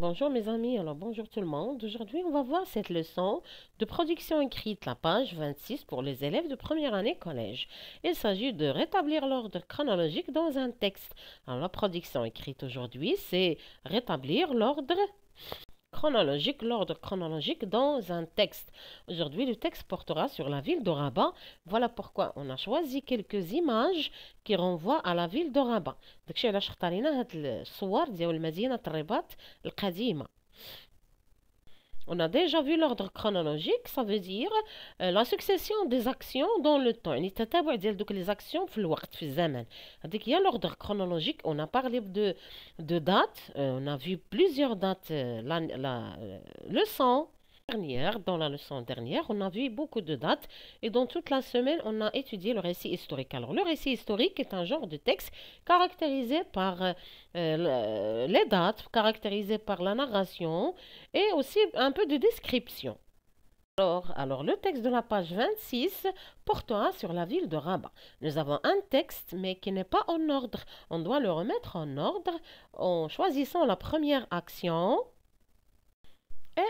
Bonjour mes amis, alors bonjour tout le monde. Aujourd'hui, on va voir cette leçon de production écrite, la page 26 pour les élèves de première année collège. Il s'agit de rétablir l'ordre chronologique dans un texte. Alors la production écrite aujourd'hui, c'est rétablir l'ordre chronologique, l'ordre chronologique dans un texte. Aujourd'hui, le texte portera sur la ville de Rabat. Voilà pourquoi on a choisi quelques images qui renvoient à la ville de Rabat. On a déjà vu l'ordre chronologique, ça veut dire euh, la succession des actions dans le temps. Il y a les actions dans Il l'ordre chronologique. On a parlé de dates, euh, on a vu plusieurs dates euh, le sang, dans la leçon dernière, on a vu beaucoup de dates et dans toute la semaine, on a étudié le récit historique. Alors, le récit historique est un genre de texte caractérisé par euh, les dates, caractérisé par la narration et aussi un peu de description. Alors, alors, le texte de la page 26 portera sur la ville de Rabat. Nous avons un texte, mais qui n'est pas en ordre. On doit le remettre en ordre en choisissant la première action et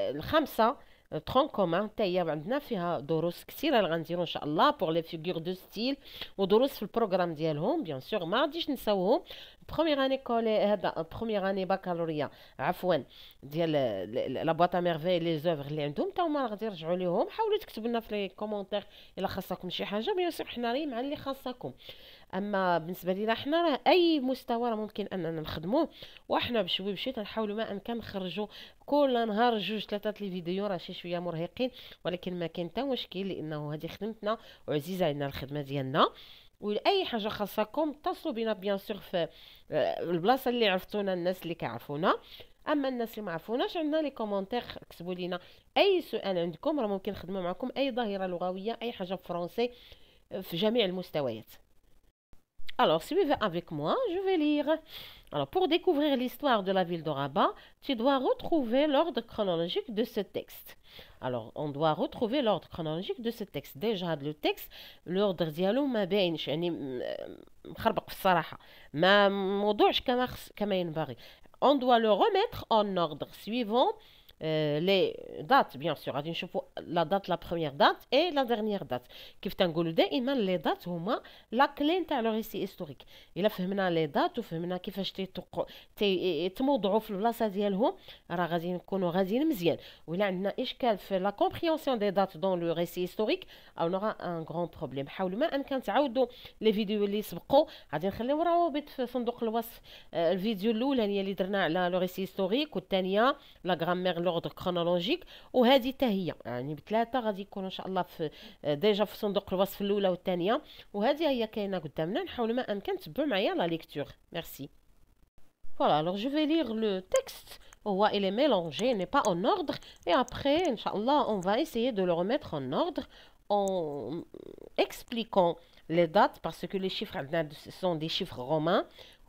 الخمسه ترون كومان حتى هي عندنا فيها دروس كثيره اللي غنديرو ان شاء الله بوغ لي فيغور دو ستيل ودروس في البروغرام ديالهم بيان سور ما غاديش نساوهم بروميير اني كولي هذا بروميير اني باكالوريا عفوا ديال لا بواط ميرفي لي زوفر اللي عندهم حتى هما غادي يرجعوا ليهم حاولوا تكتبوا لنا في لي كومونتير الا خاصكم شي حاجه بيان سور حنا راهي مع اللي خاصكم اما بالنسبه لينا حنا راه اي مستوى راه ممكن اننا نخدموه وحنا بشوي بشوي تنحاولوا ما كان نخرجوا كل نهار جوج ثلاثه لي فيديو راه شي شويه مرهقين ولكن ما كاين حتى مشكل لانه هذه خدمتنا وعزيزه علينا الخدمه ديالنا ولاي حاجه خاصكم اتصلوا بنا بيان سور في آه، البلاصه اللي عرفتونا الناس اللي كيعرفونا اما الناس اللي ما عرفوناش عندنا لي كومونتير كتبوا لينا اي سؤال عندكم راه ممكن نخدموا معكم اي ظاهره لغويه اي حاجه فرونسي آه، في جميع المستويات Alors, suivez avec moi, je vais lire. Alors, pour découvrir l'histoire de la ville de Rabat, tu dois retrouver l'ordre chronologique de ce texte. Alors, on doit retrouver l'ordre chronologique de ce texte. Déjà, le texte, l'ordre ديالو euh, On doit le remettre en ordre suivant لي دات بيان سور غادي نشوفوا لا دات لا بروميير دات اي لا ديرنيير دات كيف تنقولوا دائما لي دات هما لا كلي نتاع لو ريسي هيستوريك الا فهمنا لي دات وفهمنا كيفاش تي تيتموضعوا في البلاصه ديالهم راه غادي نكونوا غاديين مزيان ولا عندنا اشكال في لا كومبريونسيون دي دات دون لو ريسي هيستوريك او نورا ان غران بروبليم حاولوا ما امكن تعاودوا لي فيديو اللي سبقوا غادي نخليو روابط في صندوق الوصف الفيديو الاولانيه اللي درنا على لو ريسي هيستوريك والثانيه لا غرامير لوردر كرونولوجيك وهذه حتى هي يعني بثلاثه غادي يكونوا ان شاء الله في ديجا في صندوق الوصف الاولى والثانيه وهذه هي كاينه قدامنا نحاول ما امكن تبعوا معايا لا ليكتور ميرسي Voilà, alors je vais lire le texte. هو il est mélangé, n'est pas en ordre. Et après, Inch'Allah, on va essayer de le remettre en ordre en expliquant les dates, parce que les chiffres ce sont des chiffres romains.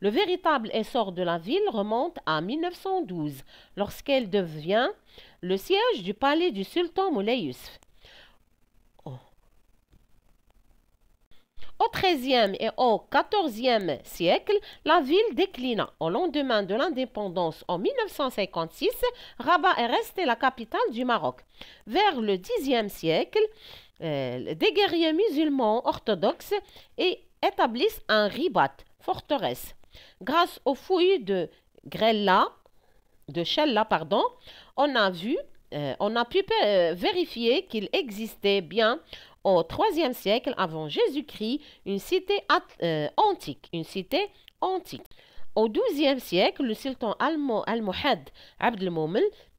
Le véritable essor de la ville remonte à 1912, lorsqu'elle devient le siège du palais du sultan Moulay Au XIIIe et au XIVe siècle, la ville déclina. Au lendemain de l'indépendance en 1956, Rabat est restée la capitale du Maroc. Vers le Xe siècle, euh, des guerriers musulmans orthodoxes et établissent un ribat, forteresse. Grâce aux fouilles de Grella, de Shella, pardon, on a vu, euh, on a pu euh, vérifier qu'il existait bien au IIIe siècle avant Jésus-Christ une cité euh, antique, une cité antique. Au XIIe siècle, le sultan al-Muhad Abd al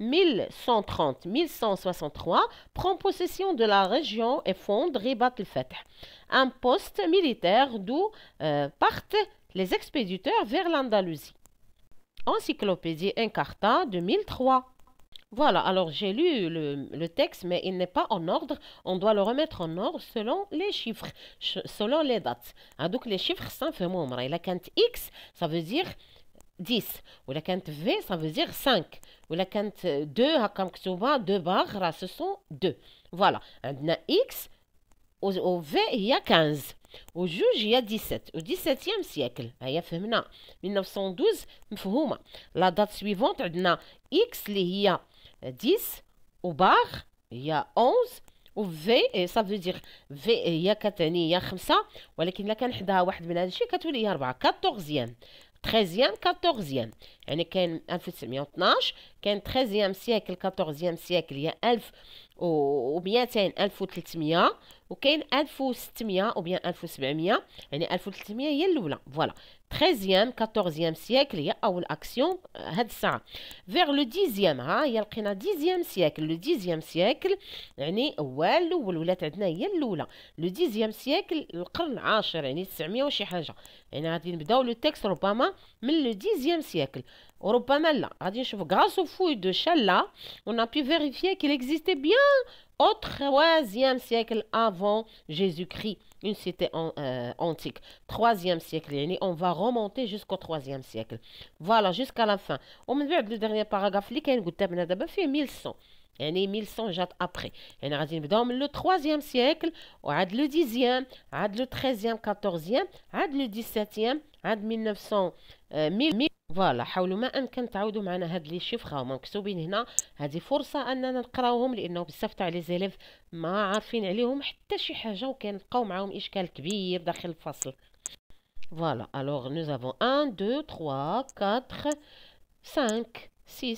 1130-1163, prend possession de la région et fonde Ribat al un poste militaire d'où euh, partent les expéditeurs vers l'Andalousie. Encyclopédie Incarta de voilà, alors j'ai lu le, texte, mais il n'est pas en ordre. On doit le remettre en ordre selon les chiffres, selon les dates. Hein, donc les chiffres sont vraiment La quinte X, ça veut dire 10. Ou la quinte V, ça veut dire 5. Ou la quinte 2, tu vois, 2 barres, ce sont 2. Voilà, on a X, au, V, il y a 15. Au juge, il y a 17, au 17e siècle. a فهمنا 1912 La date suivante, on a X, اللي a 10 و باغ هي 11 و في سا فو دير في هي كتعني هي خمسة ولكن الا كان حداها واحد من هذا الشيء كتولي هي ربعة كاتوغزيام تخيزيام كاتوغزيام يعني كاين ألف وتسعمية وطناش كاين تخيزيام سيكل كاتوغزيام سيكل هي ألف و 200 1300 وكاين 1600 او بيان 1700 يعني 1300 هي الاولى فوالا 13e 14e سيكل هي اول اكسيون آه، هاد الساعه فيغ لو 10 ها هي لقينا 10e سيكل لو 10e سيكل يعني هو الاول ولات عندنا هي الاولى لو 10e سيكل القرن العاشر يعني 900 وشي حاجه يعني غادي نبداو لو تيكست ربما من لو 10e سيكل وربما لا غادي نشوف غاس فوي دو شالا اون ا بي فيريفيي كيل اكزيستي بيان au troisième siècle avant Jésus-Christ, une cité euh, antique. Troisième siècle, on va remonter jusqu'au troisième siècle. Voilà, jusqu'à la fin. On me dit le dernier paragraphe, il y a 1100. يعني 1100 جات ابري يعني غادي نبداو من لو 3 سيكل وعاد لو 10 عاد لو 13 14 عاد لو 17 عاد 1900 آه، فوالا حاولوا ما امكن تعاودوا معنا هاد لي شيفر هما مكتوبين هنا هذه فرصه اننا نقراوهم لانه بزاف تاع لي زيليف ما عارفين عليهم حتى شي حاجه وكنلقاو معاهم اشكال كبير داخل الفصل فوالا الوغ نو زافون 1 2 3 4 5 6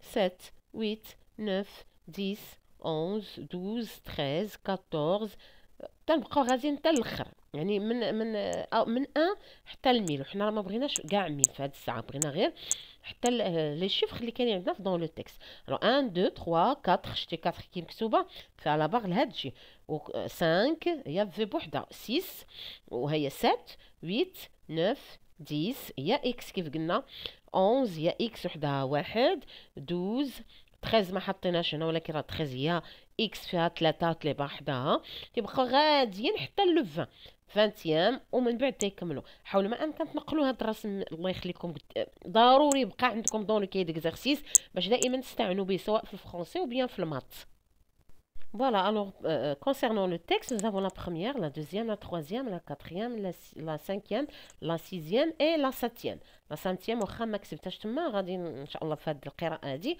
7 8 9 10 11 12 13 14 تنبقاو غازيين حتى الاخر يعني من من أو من ان حتى ل الميل وحنا ما بغيناش كاع ميل في هذه الساعه بغينا غير حتى لي شيفر اللي كاينين عندنا في دون لو تيكست الو 1 2 3 4 شتي 4 كي مكتوبه في على باغ لهاد الشيء و 5 هي في بوحدها 6 وهي 7 8 9 10 هي اكس كيف قلنا 11 هي اكس وحدها واحد 12 13 ما حطيناش هنا ولكن راه 13 هي اكس فيها 3 تلعبها حداها تيبقاو غاديين حتى ل 20 20 ومن بعد تيكملوا حاولوا ما امكن تنقلوا هاد الرسم الله يخليكم ضروري يبقى عندكم دونك كي ديكزارسيس باش دائما تستعنو به سواء في الفرونسي وبيان في المات Voilà, alors euh, euh, concernant le texte, nous avons la première, la deuxième, la troisième, la quatrième, la, cinquième, la sixième et la septième. La septième, on ما كتبتهاش à غادي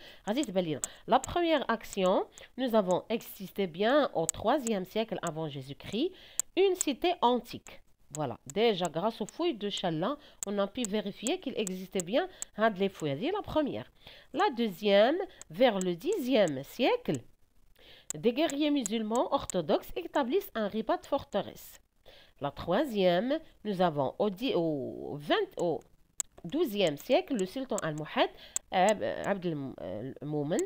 nous avons existé bien au troisième siècle avant Jésus-Christ une cité antique Voilà, déjà grâce aux fouilles de Chalin, on a pu vérifier qu'il existait bien un de les fouilles. la première. La deuxième, vers le dixième siècle, des guerriers musulmans orthodoxes établissent un ribat de forteresse. La troisième, nous avons au, 20, au 12e siècle, le sultan al-Muhad, Abd al-Moumen,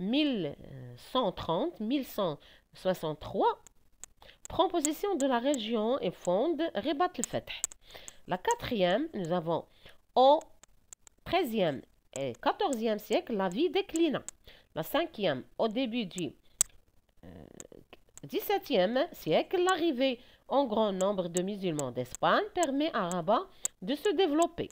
1130-1163, prend possession de la région et fonde Ribat al-Fath. La quatrième, nous avons au 13e et 14e siècle, la vie déclina. La cinquième, au début du 17e siècle, l'arrivée en grand nombre de musulmans d'Espagne permet à Rabat de se développer.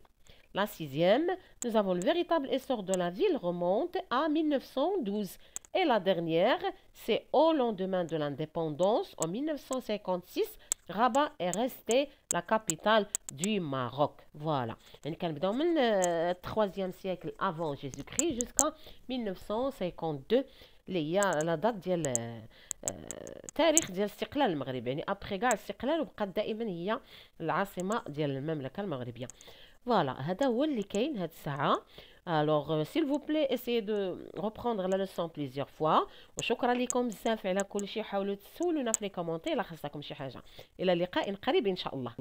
La sixième, nous avons le véritable essor de la ville remonte à 1912. Et la dernière, c'est au lendemain de l'indépendance, en 1956, Rabat est resté la capitale du Maroc. Voilà. Le euh, troisième siècle avant Jésus-Christ jusqu'en 1952. La date euh, تاريخ ديال استقلال المغرب يعني ابخي كاع الاستقلال وبقات دائما هي العاصمه ديال المملكه المغربيه فوالا هذا هو اللي كاين هاد الساعه الوغ سيل فو بلي اسيي دو ريبروندغ لا لوسون بليزيور فوا وشكرا لكم بزاف على كل شيء حاولوا تسولونا في لي كومونتير الا خصكم شي حاجه الى لقاء قريب ان شاء الله